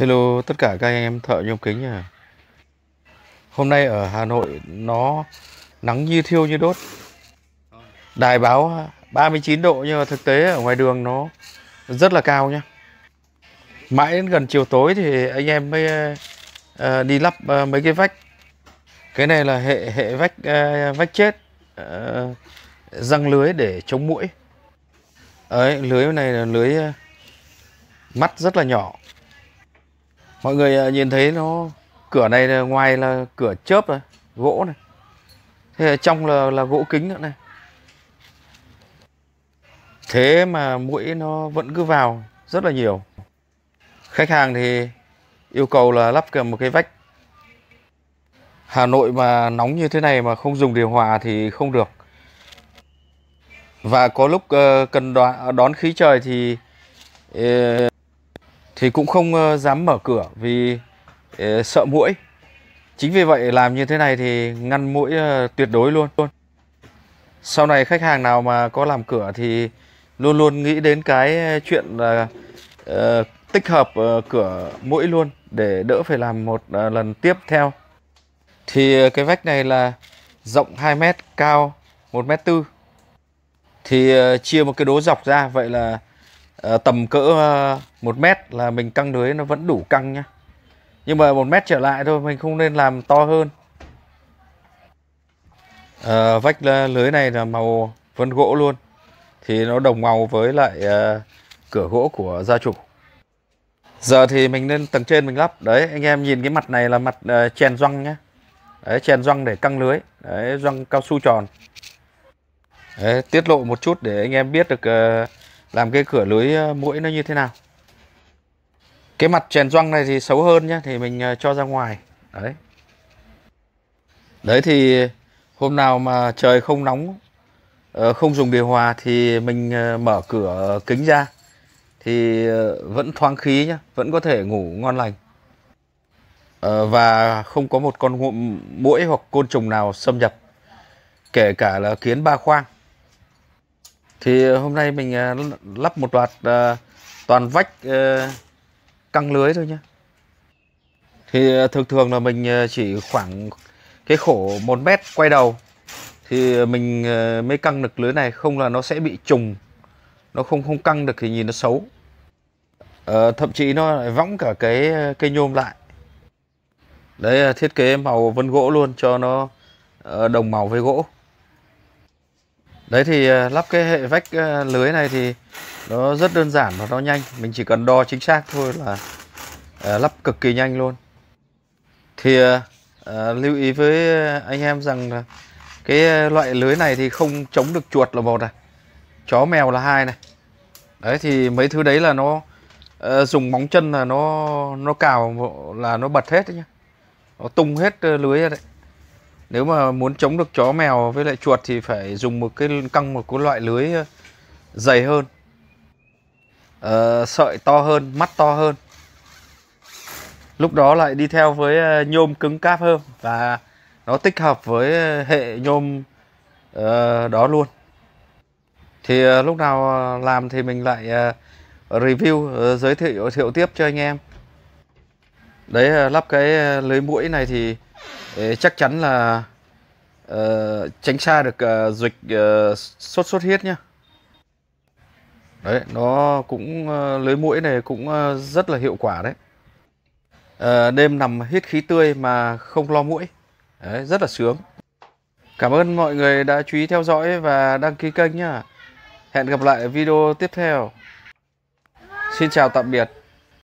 Hello tất cả các anh em thợ nhôm kính à. Hôm nay ở Hà Nội nó nắng như thiêu như đốt. Đài báo 39 độ nhưng mà thực tế ở ngoài đường nó rất là cao nhá. Mãi đến gần chiều tối thì anh em mới ờ, đi lắp ờ, mấy cái vách. Cái này là hệ hệ vách ờ, vách chết răng lưới để chống mũi. Ấy, lưới này là lưới mắt rất là nhỏ mọi người à, nhìn thấy nó cửa này ngoài là cửa chớp này gỗ này thế là trong là là gỗ kính nữa này thế mà mũi nó vẫn cứ vào rất là nhiều khách hàng thì yêu cầu là lắp kèm một cái vách Hà Nội mà nóng như thế này mà không dùng điều hòa thì không được và có lúc ờ, cần đón khí trời thì ờ, thì cũng không ờ, dám mở cửa vì ờ, sợ mũi chính vì vậy làm như thế này thì ngăn mũi ờ, tuyệt đối luôn luôn sau này khách hàng nào mà có làm cửa thì luôn luôn nghĩ đến cái chuyện là uh, tích hợp uh, cửa mũi luôn để đỡ phải làm một uh, lần tiếp theo. Thì uh, cái vách này là rộng 2 mét cao 1 mét tư Thì uh, chia một cái đố dọc ra vậy là Ờ, tầm cỡ ờ, một mét là mình căng lưới nó vẫn đủ căng nhá nhưng mà một mét trở lại thôi mình không nên làm to hơn à, vách lưới này là màu vân gỗ luôn thì nó đồng màu với lại à, cửa gỗ của gia chủ giờ thì mình lên tầng trên mình lắp đấy anh em nhìn cái mặt này là mặt à, chèn răng nhá đấy chèn răng để căng lưới đấy răng cao su tròn đấy, tiết lộ một chút để anh em biết được uh, làm cái cửa lưới ờ, mũi nó như thế nào cái mặt chèn răng này thì xấu hơn nhé thì mình ờ, cho ra ngoài đấy đấy thì hôm nào mà trời không nóng ờ, không dùng điều hòa thì mình mở cửa kính ra thì vẫn thoáng khí nhá, vẫn có thể ngủ ngon lành và không có một con mũi hoặc côn trùng nào xâm nhập kể cả là kiến ba khoang thì hôm nay mình à, lắp một loạt à, toàn vách à, căng lưới thôi nhé thì thường thường là mình chỉ khoảng cái khổ 1 mét quay đầu thì mình mới căng được lưới này không là nó sẽ bị trùng nó không không căng được thì nhìn nó xấu ờ, thậm chí nó lại võng cả cái cây nhôm lại đấy thiết kế màu vân gỗ luôn cho nó ờ, đồng màu với gỗ Đấy thì ờ, lắp cái hệ vách ờ, lưới này thì nó rất đơn giản và nó nhanh. Mình chỉ cần đo chính xác thôi là ờ, lắp cực kỳ nhanh luôn. Thì lưu ý với anh em rằng là cái loại lưới này thì không chống được chuột là một này. Chó mèo là hai này. Đấy thì mấy thứ đấy là nó dùng móng chân là nó nó cào là nó bật hết đấy nhá. Nó tung hết lưới ra đấy nếu mà muốn chống được chó mèo với lại chuột thì phải dùng một cái căng một cái loại lưới ờ, dày hơn uh, sợi to hơn mắt to hơn lúc đó lại đi theo với ờ, nhôm cứng cáp hơn và nó tích hợp với hệ nhôm uh, đó luôn thì uh, lúc nào làm thì mình lại uh, review uh, giới thiệu thiệu tiếp cho anh em đấy uh, lắp cái lưới mũi này thì chắc chắn là uh, tránh xa được uh, dịch uh, sốt xuất huyết nhá đấy nó cũng uh, lưới mũi này cũng uh, rất là hiệu quả đấy uh, đêm nằm hít khí tươi mà không lo mũi đấy, rất là sướng cảm ơn mọi người đã chú ý theo dõi và đăng ký kênh nhá hẹn gặp lại video tiếp theo xin chào tạm biệt